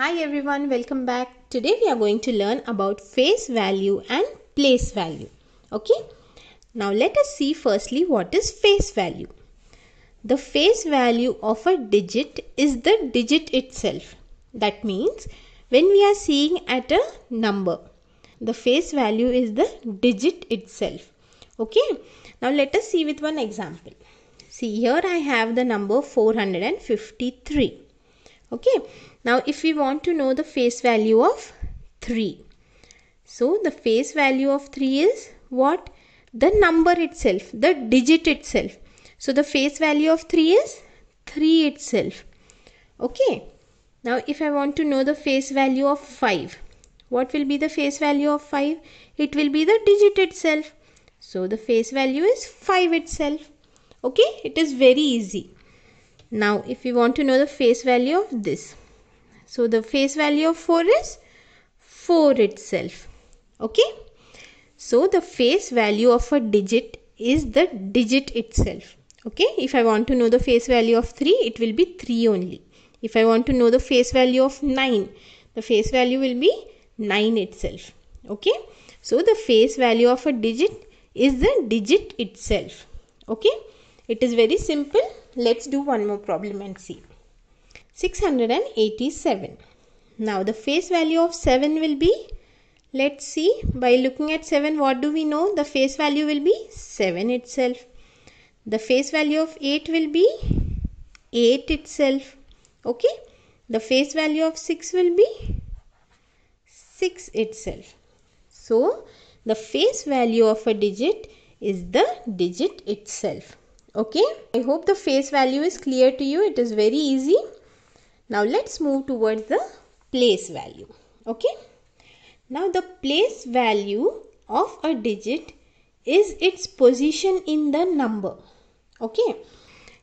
Hi everyone, welcome back. Today we are going to learn about face value and place value. Okay, now let us see firstly what is face value. The face value of a digit is the digit itself. That means when we are seeing at a number, the face value is the digit itself. Okay, now let us see with one example. See here I have the number 453. Okay now if we want to know the face value of 3. So the face value of 3 is what? The number itself, the digit itself. So the face value of 3 is 3 itself. Okay. Now if I want to know the face value of 5. What will be the face value of 5? It will be the digit itself. So the face value is 5 itself. Okay. It is very easy. Now if we want to know the face value of this. So the face value of 4 is 4 itself. Okay. So the face value of a digit is the digit itself. Okay. If I want to know the face value of 3, it will be 3 only. If I want to know the face value of 9, the face value will be 9 itself. Okay. So the face value of a digit is the digit itself. Okay. It is very simple. Let's do one more problem and see. 687. Now the face value of 7 will be, let's see, by looking at 7 what do we know? The face value will be 7 itself. The face value of 8 will be 8 itself. Okay. The face value of 6 will be 6 itself. So, the face value of a digit is the digit itself. Okay. I hope the face value is clear to you. It is very easy. Now let's move towards the place value. Okay. Now the place value of a digit is its position in the number. Okay.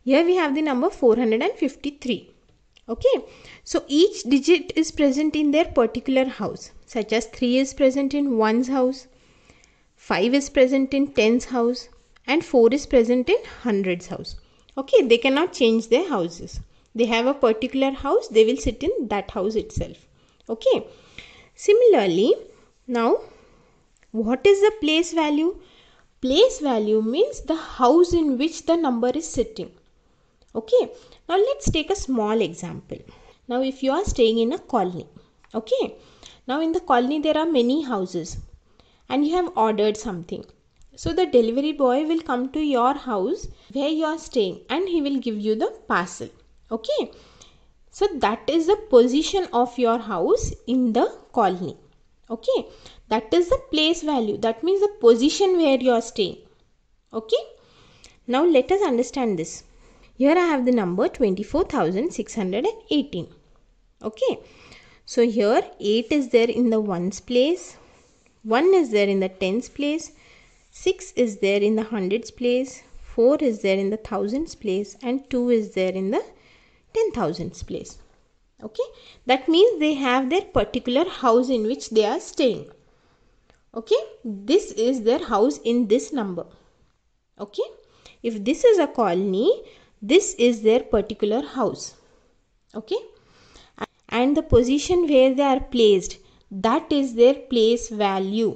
Here we have the number 453. Okay. So each digit is present in their particular house such as 3 is present in 1's house, 5 is present in 10's house and 4 is present in 100's house. Okay. They cannot change their houses they have a particular house they will sit in that house itself okay similarly now what is the place value place value means the house in which the number is sitting okay now let's take a small example now if you are staying in a colony okay now in the colony there are many houses and you have ordered something so the delivery boy will come to your house where you are staying and he will give you the parcel okay so that is the position of your house in the colony okay that is the place value that means the position where you are staying okay now let us understand this here i have the number 24618 okay so here 8 is there in the ones place 1 is there in the tens place 6 is there in the hundreds place 4 is there in the thousands place and 2 is there in the ten place okay that means they have their particular house in which they are staying okay this is their house in this number okay if this is a colony this is their particular house okay and the position where they are placed that is their place value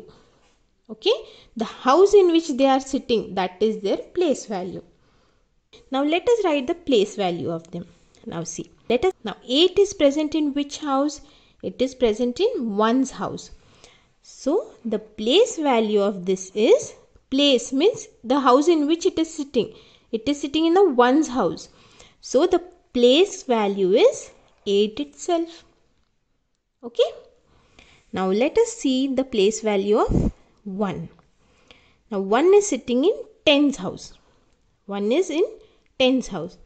okay the house in which they are sitting that is their place value now let us write the place value of them now see. Let us now 8 is present in which house? It is present in one's house. So the place value of this is place means the house in which it is sitting. It is sitting in the one's house. So the place value is 8 itself. Okay. Now let us see the place value of 1. Now 1 is sitting in 10's house. 1 is in 10's house.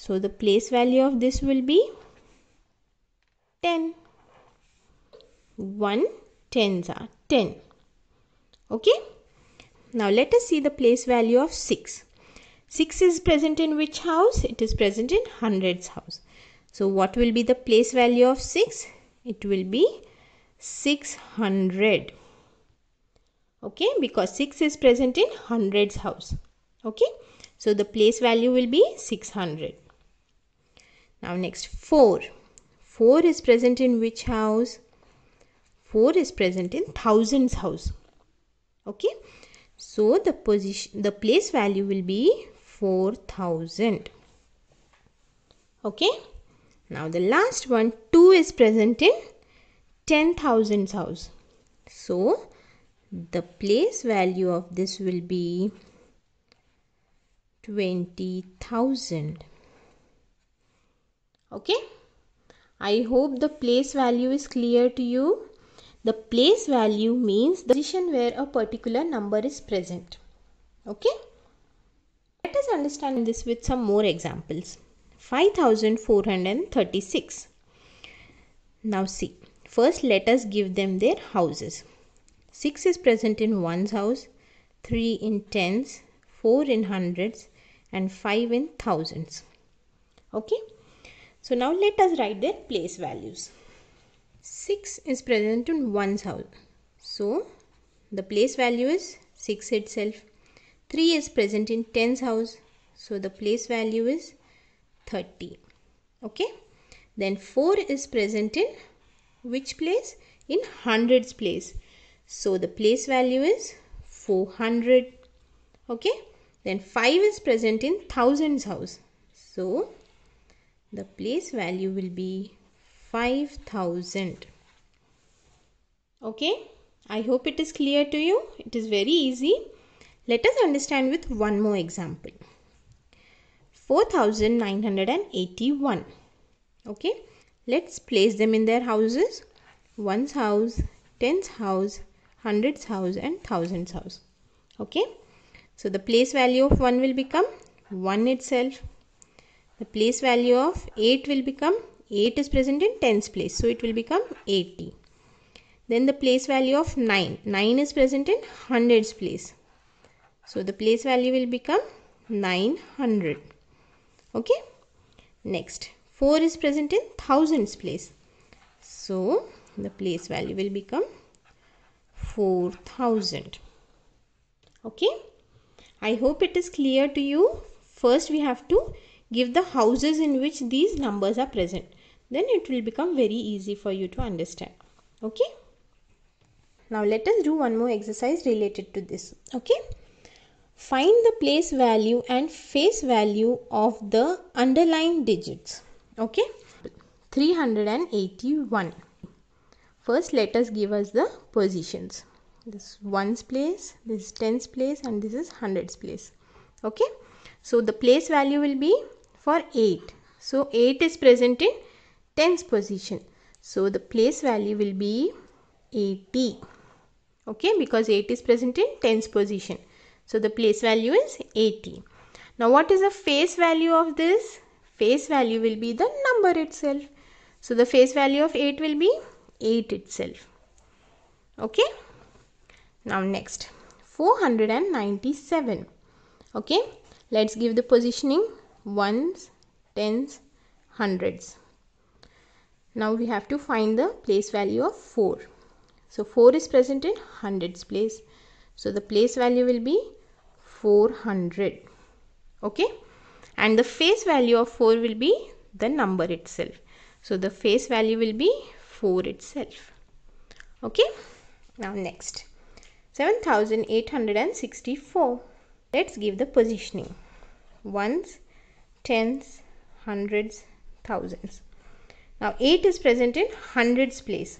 So the place value of this will be 10. 1 tens are 10. Okay. Now let us see the place value of 6. 6 is present in which house? It is present in hundreds house. So what will be the place value of 6? It will be 600. Okay, because 6 is present in hundreds house. Okay, so the place value will be 600 now next 4 4 is present in which house 4 is present in thousands house okay so the position the place value will be 4000 okay now the last one 2 is present in 10000 house so the place value of this will be 20000 okay i hope the place value is clear to you the place value means the position where a particular number is present okay let us understand this with some more examples 5436 now see first let us give them their houses 6 is present in one's house 3 in tens 4 in hundreds and 5 in thousands okay so now let us write their place values. 6 is present in 1's house. So the place value is 6 itself. 3 is present in 10's house. So the place value is 30. Okay. Then 4 is present in which place? In 100's place. So the place value is 400. Okay. Then 5 is present in 1000's house. So the place value will be 5000 okay i hope it is clear to you it is very easy let us understand with one more example 4981 okay let's place them in their houses one's house tens house hundreds house and thousands house okay so the place value of one will become one itself the place value of 8 will become 8 is present in tens place so it will become 80 then the place value of 9 9 is present in hundreds place so the place value will become 900 okay next 4 is present in thousands place so the place value will become 4000 okay i hope it is clear to you first we have to give the houses in which these numbers are present then it will become very easy for you to understand okay now let us do one more exercise related to this okay find the place value and face value of the underlying digits okay 381 first let us give us the positions this ones place this tens place and this is hundreds place okay so the place value will be for 8. So 8 is present in tens position. So the place value will be 80. Okay, because 8 is present in tens position. So the place value is 80. Now what is the face value of this? Face value will be the number itself. So the face value of 8 will be 8 itself. Okay. Now next 497. Okay. Let's give the positioning ones, tens, hundreds. Now we have to find the place value of 4. So 4 is present in hundreds place. So the place value will be 400. Okay. And the face value of 4 will be the number itself. So the face value will be 4 itself. Okay. Now next. 7864. Let's give the positioning. Ones, tens, hundreds, thousands. Now 8 is present in hundreds place.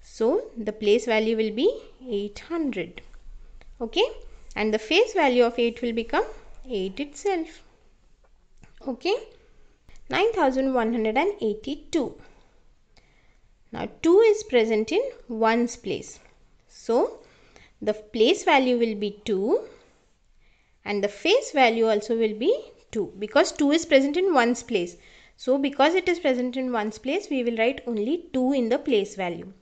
So the place value will be 800. Okay. And the face value of 8 will become 8 itself. Okay. 9182. Now 2 is present in 1's place. So the place value will be 2 and the face value also will be 2 because 2 is present in 1's place. So because it is present in 1's place, we will write only 2 in the place value.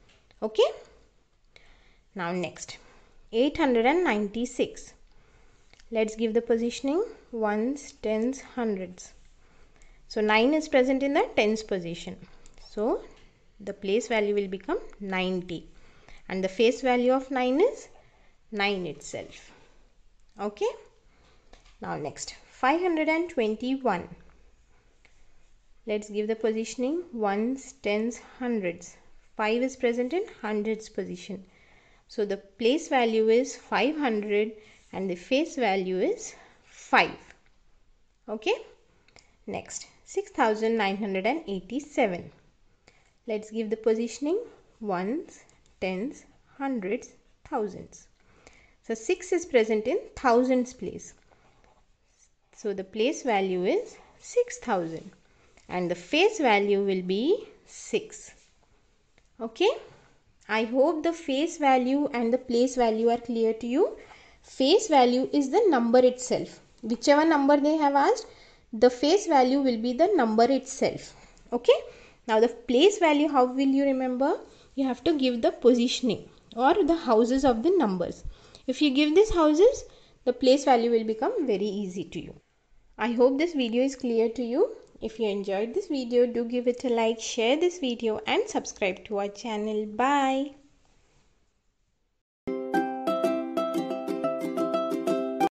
Okay. Now next, 896. Let's give the positioning ones, tens, hundreds. So 9 is present in the tens position. So the place value will become 90 and the face value of 9 is 9 itself. Okay. Now next 521 let's give the positioning ones tens hundreds 5 is present in hundreds position so the place value is 500 and the face value is 5 okay next 6987 let's give the positioning ones tens hundreds thousands so 6 is present in thousands place so the place value is 6000 and the face value will be 6. Okay. I hope the face value and the place value are clear to you. Face value is the number itself. Whichever number they have asked, the face value will be the number itself. Okay. Now the place value, how will you remember? You have to give the positioning or the houses of the numbers. If you give these houses, the place value will become very easy to you. I hope this video is clear to you. If you enjoyed this video, do give it a like, share this video and subscribe to our channel. Bye.